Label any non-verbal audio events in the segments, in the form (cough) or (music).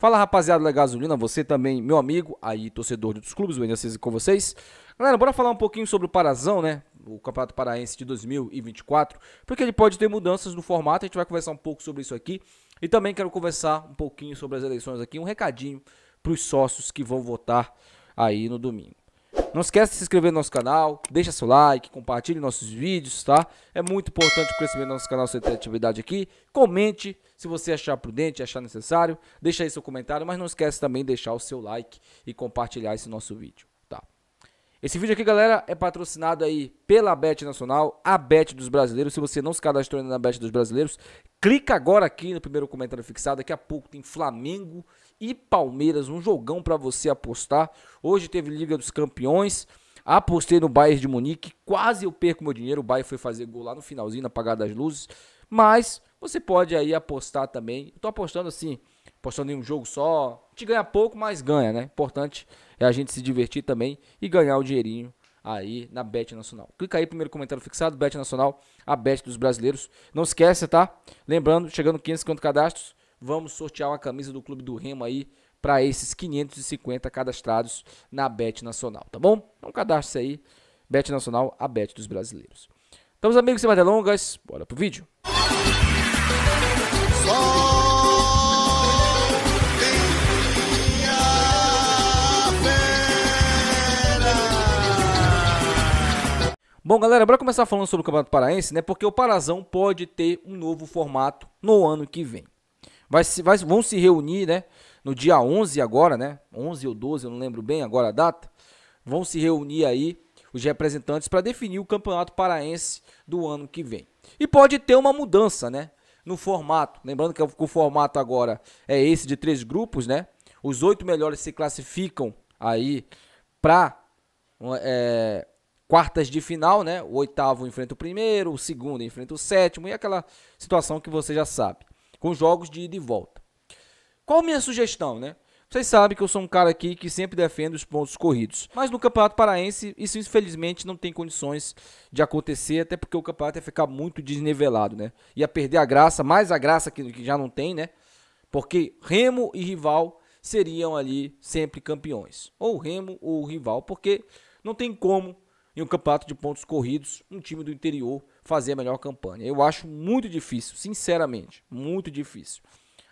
Fala rapaziada da gasolina, você também, meu amigo, aí torcedor de outros clubes, o Enes com vocês. Galera, bora falar um pouquinho sobre o Parazão, né? O Campeonato Paraense de 2024, porque ele pode ter mudanças no formato, a gente vai conversar um pouco sobre isso aqui. E também quero conversar um pouquinho sobre as eleições aqui, um recadinho para os sócios que vão votar aí no domingo. Não esquece de se inscrever no nosso canal, deixa seu like, compartilhe nossos vídeos, tá? É muito importante o crescimento do nosso canal, ter atividade aqui. Comente se você achar prudente, achar necessário, deixa aí seu comentário, mas não esquece também de deixar o seu like e compartilhar esse nosso vídeo, tá? Esse vídeo aqui, galera, é patrocinado aí pela Bet Nacional, a Bet dos Brasileiros. Se você não se cadastrou ainda na Bet dos Brasileiros, clica agora aqui no primeiro comentário fixado, daqui a pouco tem Flamengo e Palmeiras, um jogão para você apostar. Hoje teve Liga dos Campeões. Apostei no Bayern de Munique, quase eu perco meu dinheiro. O Bayern foi fazer gol lá no finalzinho, apagar das luzes. Mas você pode aí apostar também. estou tô apostando assim, apostando em um jogo só. Te ganha pouco, mas ganha, né? Importante é a gente se divertir também e ganhar o dinheirinho aí na Bet Nacional. Clica aí, primeiro comentário fixado, Bet Nacional, a Bet dos brasileiros. Não esquece tá? Lembrando, chegando 550 cadastros, vamos sortear uma camisa do Clube do Remo aí para esses 550 cadastrados na Bet Nacional, tá bom? Então cadastre-se aí, Bet Nacional, a Bet dos brasileiros. Então, meus amigos, sem mais delongas, bora pro vídeo. Só... Bom, galera, bora começar falando sobre o Campeonato Paraense, né? Porque o Parazão pode ter um novo formato no ano que vem. Vai, vai, vão se reunir, né? No dia 11 agora, né? 11 ou 12, eu não lembro bem agora a data. Vão se reunir aí os representantes para definir o Campeonato Paraense do ano que vem. E pode ter uma mudança, né? No formato. Lembrando que é o formato agora é esse de três grupos, né? Os oito melhores se classificam aí para é, quartas de final, né? O oitavo enfrenta o primeiro, o segundo enfrenta o sétimo e aquela situação que você já sabe com jogos de ida e volta. Qual minha sugestão, né? Vocês sabem que eu sou um cara aqui que sempre defende os pontos corridos. Mas no Campeonato Paraense, isso infelizmente não tem condições de acontecer, até porque o campeonato ia ficar muito desnivelado, né? Ia perder a graça, mais a graça que, que já não tem, né? Porque Remo e Rival seriam ali sempre campeões. Ou Remo ou Rival, porque não tem como, em um campeonato de pontos corridos, um time do interior fazer a melhor campanha. Eu acho muito difícil, sinceramente, muito difícil.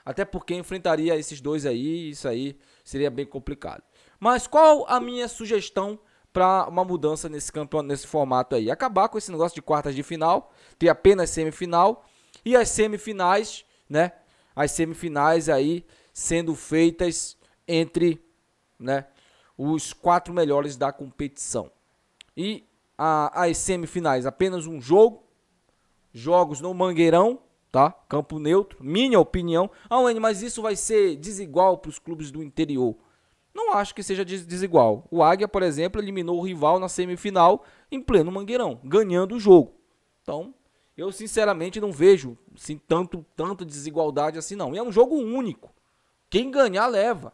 Até porque enfrentaria esses dois aí, isso aí seria bem complicado. Mas qual a minha sugestão para uma mudança nesse campeonato, nesse formato aí? Acabar com esse negócio de quartas de final, ter apenas semifinal e as semifinais, né? As semifinais aí sendo feitas entre, né, os quatro melhores da competição. E a, as semifinais, apenas um jogo jogos no Mangueirão, tá? Campo neutro, minha opinião. Ah, Wendy, mas isso vai ser desigual para os clubes do interior. Não acho que seja desigual. O Águia, por exemplo, eliminou o rival na semifinal em pleno Mangueirão, ganhando o jogo. Então, eu sinceramente não vejo assim, tanto, tanta desigualdade assim, não. E é um jogo único. Quem ganhar, leva.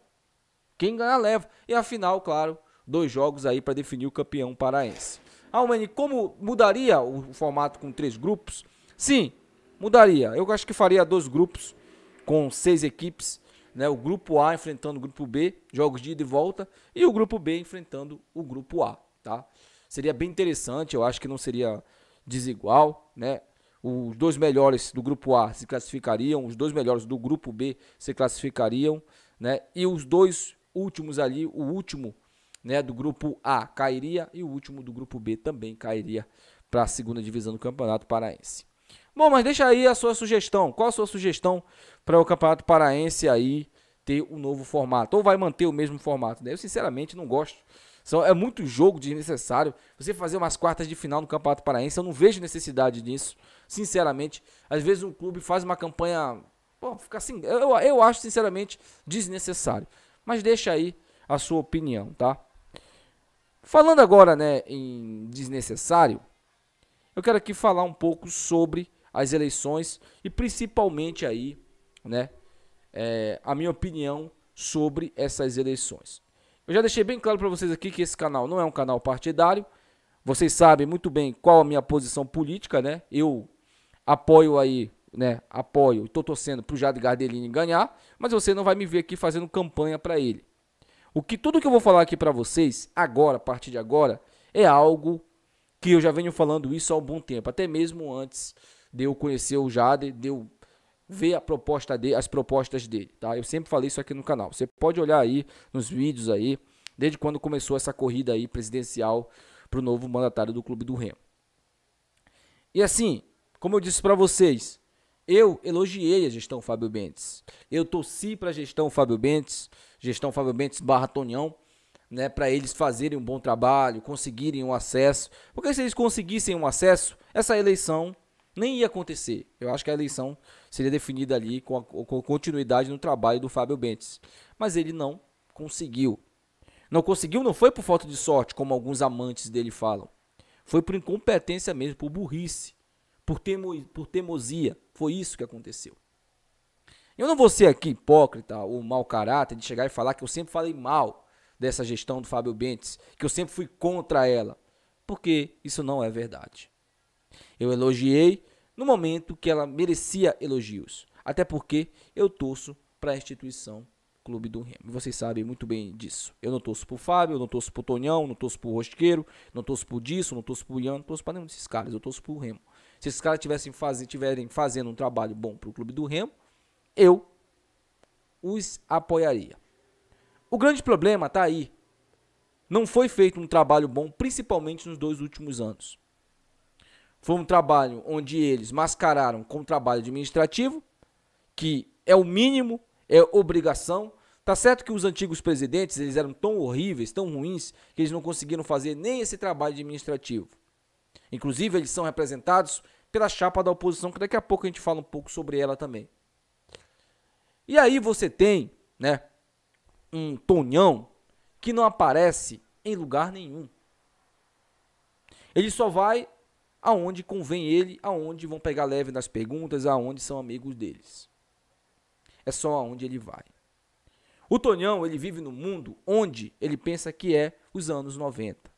Quem ganhar, leva. E afinal, claro, dois jogos aí para definir o campeão paraense. Almani, como mudaria o formato com três grupos? Sim, mudaria. Eu acho que faria dois grupos com seis equipes. Né, o grupo A enfrentando o grupo B, jogos de ida e volta, e o grupo B enfrentando o grupo A, tá? Seria bem interessante, eu acho que não seria desigual, né? Os dois melhores do grupo A se classificariam, os dois melhores do grupo B se classificariam, né? E os dois últimos ali, o último né, do grupo A cairia e o último do grupo B também cairia para a segunda divisão do Campeonato Paraense. Bom, mas deixa aí a sua sugestão. Qual a sua sugestão para o Campeonato Paraense aí ter um novo formato? Ou vai manter o mesmo formato? Né? Eu sinceramente não gosto. São, é muito jogo desnecessário. Você fazer umas quartas de final no Campeonato Paraense, eu não vejo necessidade disso. Sinceramente, às vezes um clube faz uma campanha. Bom, fica assim. Eu, eu acho, sinceramente, desnecessário. Mas deixa aí a sua opinião, tá? Falando agora né, em desnecessário, eu quero aqui falar um pouco sobre as eleições e principalmente aí, né, é, a minha opinião sobre essas eleições. Eu já deixei bem claro para vocês aqui que esse canal não é um canal partidário. Vocês sabem muito bem qual a minha posição política, né? Eu apoio aí, né? Apoio, estou torcendo para o Jade Gardelini ganhar, mas você não vai me ver aqui fazendo campanha para ele. O que tudo que eu vou falar aqui para vocês agora, a partir de agora, é algo que eu já venho falando isso há um bom tempo, até mesmo antes de eu conhecer o Jade, de eu ver a proposta dele, as propostas dele, tá? Eu sempre falei isso aqui no canal. Você pode olhar aí nos vídeos aí, desde quando começou essa corrida aí presidencial para o novo mandatário do Clube do Remo. E assim, como eu disse para vocês, eu elogiei a gestão Fábio Bentes. Eu torci para a gestão Fábio Bentes gestão Fábio Bentes barra Tonhão, né, para eles fazerem um bom trabalho, conseguirem um acesso. Porque se eles conseguissem um acesso, essa eleição nem ia acontecer. Eu acho que a eleição seria definida ali com, a, com continuidade no trabalho do Fábio Bentes. Mas ele não conseguiu. Não conseguiu, não foi por falta de sorte, como alguns amantes dele falam. Foi por incompetência mesmo, por burrice, por, temo, por teimosia. Foi isso que aconteceu. Eu não vou ser aqui hipócrita ou mau caráter de chegar e falar que eu sempre falei mal dessa gestão do Fábio Bentes, que eu sempre fui contra ela, porque isso não é verdade. Eu elogiei no momento que ela merecia elogios, até porque eu torço para a instituição Clube do Remo. Vocês sabem muito bem disso. Eu não torço para o Fábio, eu não torço para o Tonhão, não torço para pro Rosqueiro, não torço pro Disso, não torço para o Ian, não torço para nenhum desses caras, eu torço para o Remo. Se esses caras estiverem faz... fazendo um trabalho bom para o Clube do Remo, eu os apoiaria. O grande problema está aí. Não foi feito um trabalho bom, principalmente nos dois últimos anos. Foi um trabalho onde eles mascararam com trabalho administrativo, que é o mínimo, é obrigação. Tá certo que os antigos presidentes eles eram tão horríveis, tão ruins, que eles não conseguiram fazer nem esse trabalho administrativo. Inclusive, eles são representados pela chapa da oposição, que daqui a pouco a gente fala um pouco sobre ela também. E aí você tem, né, um Tonhão que não aparece em lugar nenhum. Ele só vai aonde convém ele, aonde vão pegar leve nas perguntas, aonde são amigos deles. É só aonde ele vai. O Tonhão, ele vive no mundo onde ele pensa que é os anos 90.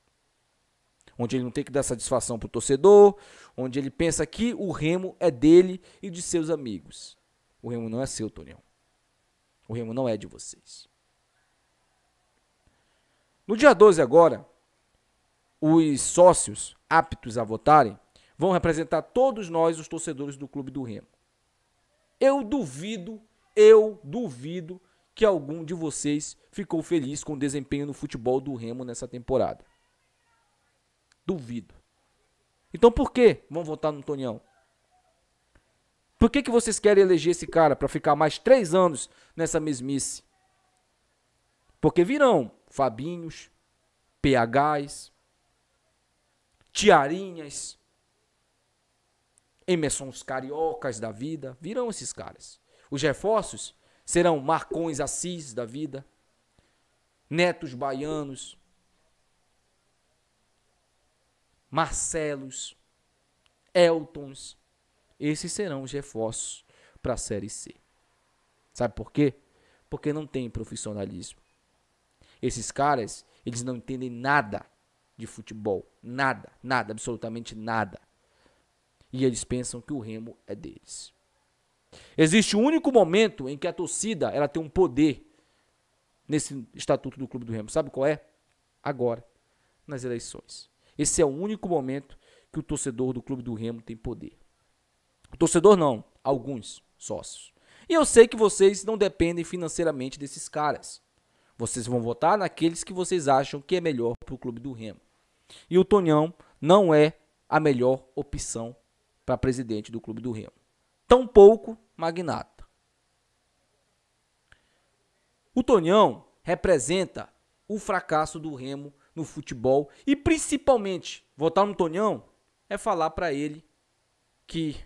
Onde ele não tem que dar satisfação para o torcedor, onde ele pensa que o remo é dele e de seus amigos. O remo não é seu, Tonhão. O reino não é de vocês. No dia 12 agora, os sócios aptos a votarem vão representar todos nós, os torcedores do Clube do Remo. Eu duvido, eu duvido que algum de vocês ficou feliz com o desempenho no futebol do Remo nessa temporada. Duvido. Então por que vão votar no Tonhão? Por que, que vocês querem eleger esse cara para ficar mais três anos nessa mesmice? Porque virão Fabinhos, PHs, Tiarinhas, Emersons Cariocas da vida, virão esses caras. Os reforços serão Marcões Assis da vida, Netos Baianos, Marcelos, Eltons, esses serão os reforços para a Série C. Sabe por quê? Porque não tem profissionalismo. Esses caras, eles não entendem nada de futebol. Nada, nada, absolutamente nada. E eles pensam que o remo é deles. Existe o um único momento em que a torcida ela tem um poder nesse estatuto do Clube do Remo. Sabe qual é? Agora, nas eleições. Esse é o único momento que o torcedor do Clube do Remo tem poder. O torcedor não, alguns sócios. E eu sei que vocês não dependem financeiramente desses caras. Vocês vão votar naqueles que vocês acham que é melhor para o clube do Remo. E o Tonhão não é a melhor opção para presidente do clube do Remo. Tampouco Magnata. O Tonhão representa o fracasso do Remo no futebol e principalmente votar no Tonhão é falar para ele que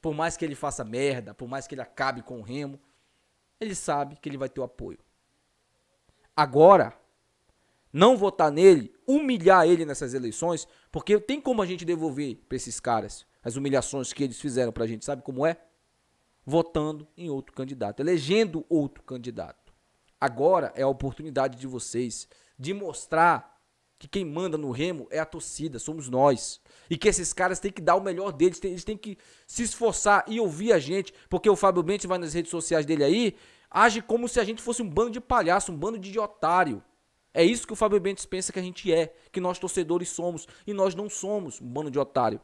por mais que ele faça merda, por mais que ele acabe com o Remo, ele sabe que ele vai ter o apoio. Agora, não votar nele, humilhar ele nessas eleições, porque tem como a gente devolver para esses caras as humilhações que eles fizeram para a gente, sabe como é? Votando em outro candidato, elegendo outro candidato. Agora é a oportunidade de vocês de mostrar que quem manda no Remo é a torcida, somos nós. E que esses caras têm que dar o melhor deles, eles têm que se esforçar e ouvir a gente, porque o Fábio Bentes vai nas redes sociais dele aí, age como se a gente fosse um bando de palhaço, um bando de otário. É isso que o Fábio Bentes pensa que a gente é, que nós torcedores somos, e nós não somos um bando de otário.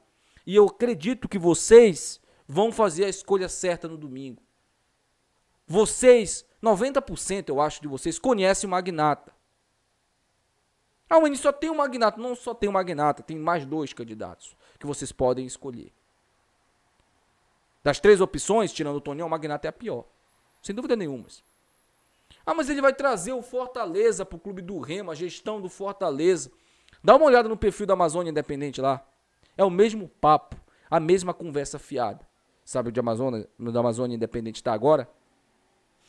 E eu acredito que vocês vão fazer a escolha certa no domingo. Vocês, 90% eu acho de vocês, conhecem o Magnata. Ah, mas só tem um magnata. Não só tem um magnata, tem mais dois candidatos que vocês podem escolher. Das três opções, tirando o Toninho, o magnata é a pior. Sem dúvida nenhuma. Ah, mas ele vai trazer o Fortaleza para o clube do Remo, a gestão do Fortaleza. Dá uma olhada no perfil da Amazônia Independente lá. É o mesmo papo, a mesma conversa fiada. Sabe onde a Amazônia, onde Amazônia Independente está agora?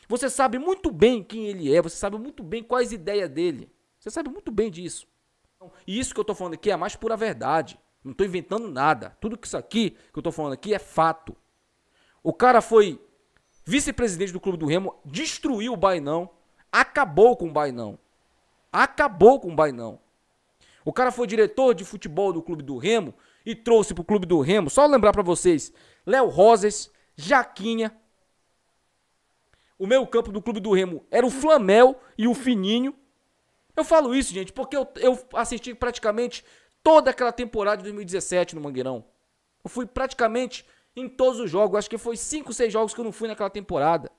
Você sabe muito bem quem ele é, você sabe muito bem quais ideias dele. Você sabe muito bem disso. Então, e isso que eu estou falando aqui é a mais pura verdade. Não estou inventando nada. Tudo que isso aqui que eu estou falando aqui é fato. O cara foi vice-presidente do Clube do Remo, destruiu o Bainão, acabou com o Bainão. Acabou com o Bainão. O cara foi diretor de futebol do Clube do Remo e trouxe para o Clube do Remo, só lembrar para vocês, Léo Rosas, Jaquinha. O meio campo do Clube do Remo era o Flamel e o Fininho. Eu falo isso, gente, porque eu, eu assisti praticamente toda aquela temporada de 2017 no Mangueirão. Eu fui praticamente em todos os jogos. Acho que foi 5, 6 jogos que eu não fui naquela temporada.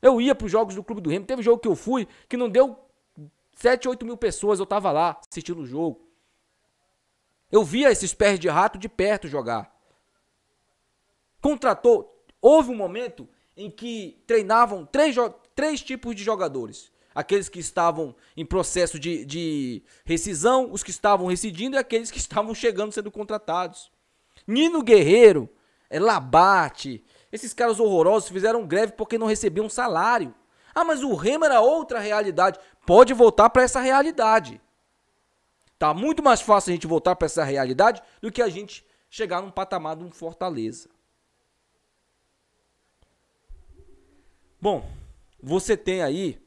Eu ia para os jogos do Clube do Remo. Teve jogo que eu fui que não deu 7, 8 mil pessoas. Eu estava lá assistindo o jogo. Eu via esses pés de rato de perto jogar. Contratou. Houve um momento em que treinavam três, três tipos de jogadores aqueles que estavam em processo de, de rescisão, os que estavam rescindindo e aqueles que (laughs) estavam chegando sendo contratados. Nino Guerreiro, é, Labate, esses caras horrorosos fizeram greve porque não recebiam salário. Ah, mas o Remo era outra realidade. Pode voltar para essa realidade. Tá muito mais fácil a gente voltar para essa realidade do que a gente chegar num patamar de um Fortaleza. Bom, você tem aí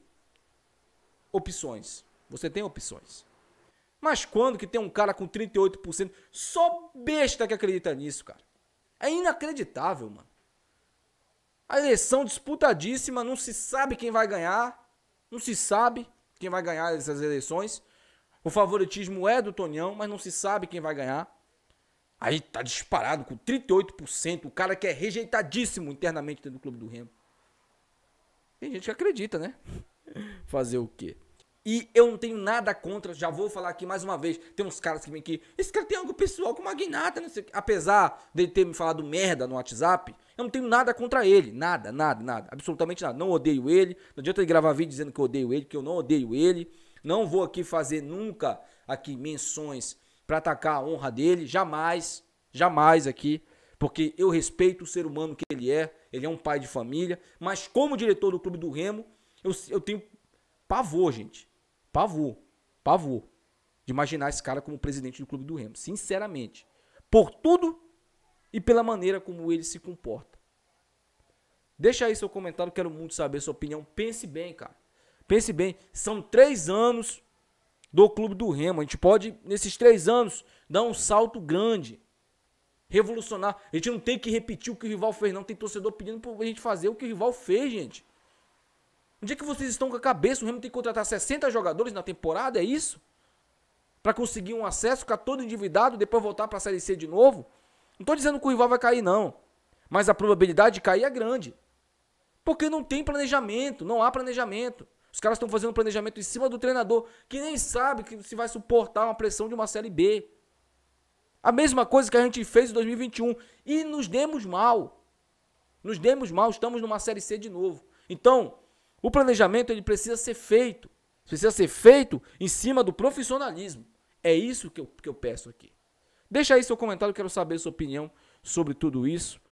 opções. Você tem opções. Mas quando que tem um cara com 38%? Só besta que acredita nisso, cara. É inacreditável, mano. A eleição disputadíssima, não se sabe quem vai ganhar. Não se sabe quem vai ganhar essas eleições. O favoritismo é do Tonhão, mas não se sabe quem vai ganhar. Aí tá disparado com 38%, o cara que é rejeitadíssimo internamente dentro do Clube do Remo. Tem gente que acredita, né? (laughs) Fazer o quê? E eu não tenho nada contra, já vou falar aqui mais uma vez. Tem uns caras que vêm aqui, esse cara tem algo pessoal com Magnata, não sei Apesar dele ter me falado merda no WhatsApp, eu não tenho nada contra ele. Nada, nada, nada. Absolutamente nada. Não odeio ele. Não adianta ele gravar vídeo dizendo que eu odeio ele, que eu não odeio ele. Não vou aqui fazer nunca aqui menções para atacar a honra dele. Jamais, jamais aqui. Porque eu respeito o ser humano que ele é. Ele é um pai de família. Mas como diretor do Clube do Remo, eu, eu tenho pavor, gente pavor, pavor de imaginar esse cara como presidente do Clube do Remo, sinceramente. Por tudo e pela maneira como ele se comporta. Deixa aí seu comentário, quero muito saber sua opinião. Pense bem, cara. Pense bem, são três anos do Clube do Remo. A gente pode, nesses três anos, dar um salto grande. Revolucionar. A gente não tem que repetir o que o rival fez, não. Tem torcedor pedindo pra gente fazer o que o rival fez, gente. Onde é que vocês estão com a cabeça? O Remo tem que contratar 60 jogadores na temporada, é isso? Para conseguir um acesso, ficar todo endividado, depois voltar para a Série C de novo? Não estou dizendo que o rival vai cair, não. Mas a probabilidade de cair é grande. Porque não tem planejamento, não há planejamento. Os caras estão fazendo planejamento em cima do treinador, que nem sabe que se vai suportar uma pressão de uma Série B. A mesma coisa que a gente fez em 2021. E nos demos mal. Nos demos mal, estamos numa Série C de novo. Então, o planejamento ele precisa ser feito, precisa ser feito em cima do profissionalismo. É isso que eu, que eu peço aqui. Deixa aí seu comentário, quero saber sua opinião sobre tudo isso.